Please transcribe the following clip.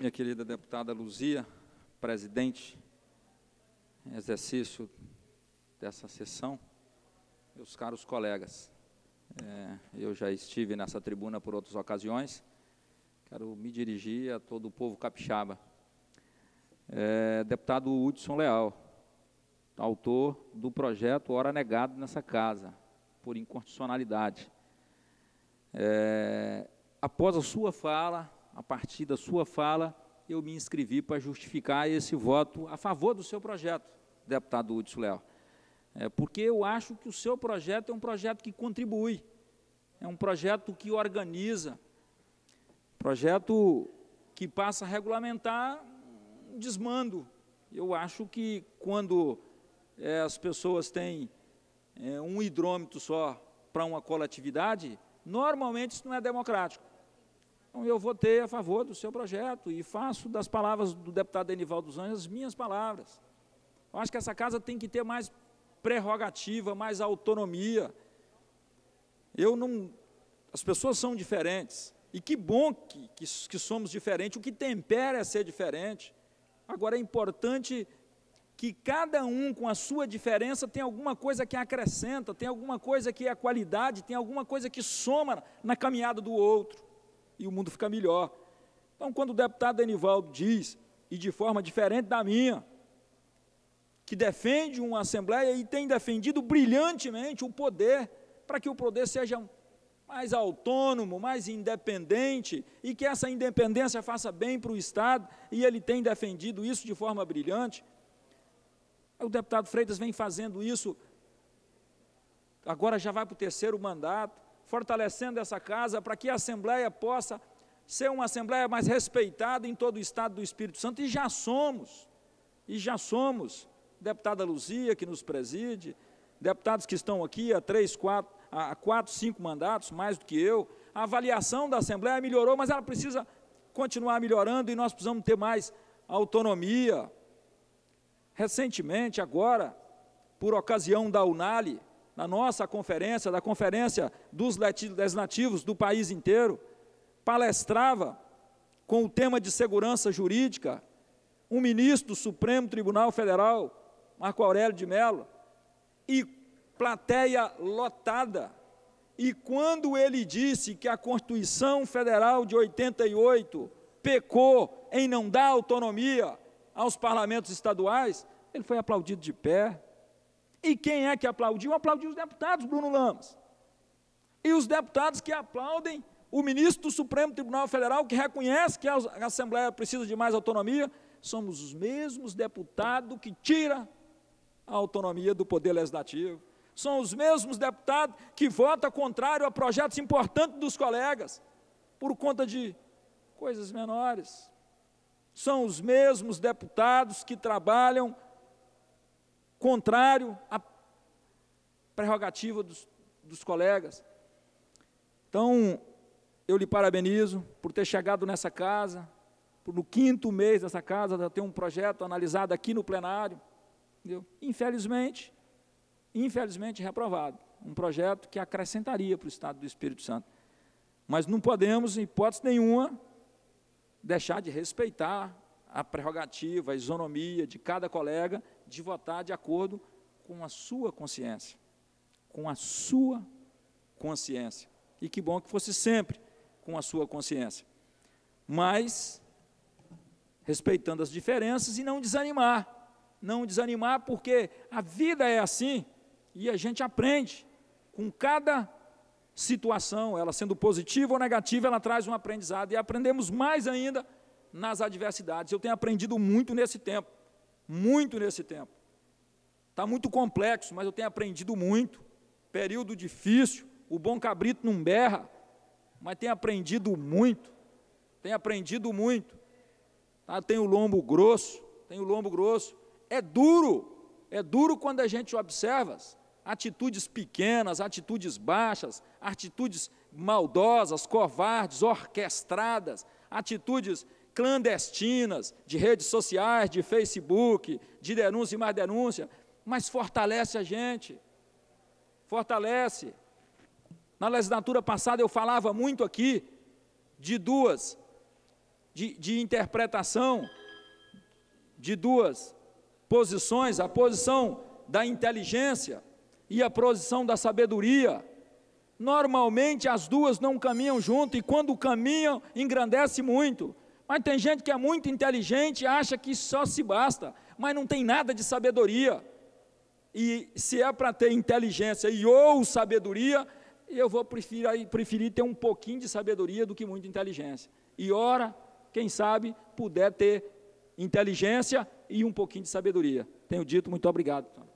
minha querida deputada Luzia, presidente em exercício dessa sessão, meus caros colegas. É, eu já estive nessa tribuna por outras ocasiões, quero me dirigir a todo o povo capixaba. É, deputado Hudson Leal, autor do projeto Hora Negado nessa casa, por inconstitucionalidade. É, após a sua fala, a partir da sua fala, eu me inscrevi para justificar esse voto a favor do seu projeto, deputado Hudson Léo. É, porque eu acho que o seu projeto é um projeto que contribui, é um projeto que organiza, projeto que passa a regulamentar um desmando. Eu acho que quando é, as pessoas têm é, um hidrômetro só para uma coletividade, normalmente isso não é democrático. Então, eu votei a favor do seu projeto e faço das palavras do deputado Enival dos Anjos as minhas palavras. Eu acho que essa casa tem que ter mais prerrogativa, mais autonomia. Eu não. As pessoas são diferentes. E que bom que, que, que somos diferentes. O que tempera é ser diferente. Agora, é importante que cada um, com a sua diferença, tem alguma coisa que acrescenta, tem alguma coisa que é qualidade, tem alguma coisa que soma na caminhada do outro e o mundo fica melhor. Então, quando o deputado Denivaldo diz, e de forma diferente da minha, que defende uma Assembleia e tem defendido brilhantemente o poder, para que o poder seja mais autônomo, mais independente, e que essa independência faça bem para o Estado, e ele tem defendido isso de forma brilhante. O deputado Freitas vem fazendo isso, agora já vai para o terceiro mandato, fortalecendo essa casa para que a Assembleia possa ser uma Assembleia mais respeitada em todo o estado do Espírito Santo, e já somos, e já somos. Deputada Luzia, que nos preside, deputados que estão aqui há três, quatro, há quatro, cinco mandatos, mais do que eu. A avaliação da Assembleia melhorou, mas ela precisa continuar melhorando e nós precisamos ter mais autonomia. Recentemente, agora, por ocasião da Unali, na nossa conferência, da conferência dos legislativos do país inteiro, palestrava com o tema de segurança jurídica um ministro do Supremo Tribunal Federal, Marco Aurélio de Mello, e plateia lotada. E quando ele disse que a Constituição Federal de 88 pecou em não dar autonomia aos parlamentos estaduais, ele foi aplaudido de pé, e quem é que aplaudiu? Aplaudiu os deputados, Bruno Lamas. E os deputados que aplaudem o ministro do Supremo Tribunal Federal, que reconhece que a Assembleia precisa de mais autonomia, somos os mesmos deputados que tira a autonomia do Poder Legislativo. São os mesmos deputados que votam contrário a projetos importantes dos colegas, por conta de coisas menores. São os mesmos deputados que trabalham contrário à prerrogativa dos, dos colegas. Então, eu lhe parabenizo por ter chegado nessa casa, por no quinto mês dessa casa já ter um projeto analisado aqui no plenário. Entendeu? Infelizmente, infelizmente reprovado. Um projeto que acrescentaria para o Estado do Espírito Santo. Mas não podemos, em hipótese nenhuma, deixar de respeitar a prerrogativa, a isonomia de cada colega de votar de acordo com a sua consciência. Com a sua consciência. E que bom que fosse sempre com a sua consciência. Mas respeitando as diferenças e não desanimar. Não desanimar porque a vida é assim e a gente aprende com cada situação, ela sendo positiva ou negativa, ela traz um aprendizado e aprendemos mais ainda nas adversidades. Eu tenho aprendido muito nesse tempo muito nesse tempo. Está muito complexo, mas eu tenho aprendido muito. Período difícil, o bom cabrito não berra, mas tenho aprendido muito. Tenho aprendido muito. Tá? Tem o lombo grosso, tem o lombo grosso. É duro, é duro quando a gente observa atitudes pequenas, atitudes baixas, atitudes maldosas, covardes, orquestradas, atitudes clandestinas, de redes sociais, de Facebook, de denúncia e mais denúncia, mas fortalece a gente. Fortalece. Na legislatura passada eu falava muito aqui de duas, de, de interpretação de duas posições, a posição da inteligência e a posição da sabedoria. Normalmente as duas não caminham junto e quando caminham engrandece muito. Mas tem gente que é muito inteligente e acha que só se basta, mas não tem nada de sabedoria. E se é para ter inteligência e ou sabedoria, eu vou preferir, preferir ter um pouquinho de sabedoria do que muita inteligência. E ora, quem sabe, puder ter inteligência e um pouquinho de sabedoria. Tenho dito, muito obrigado.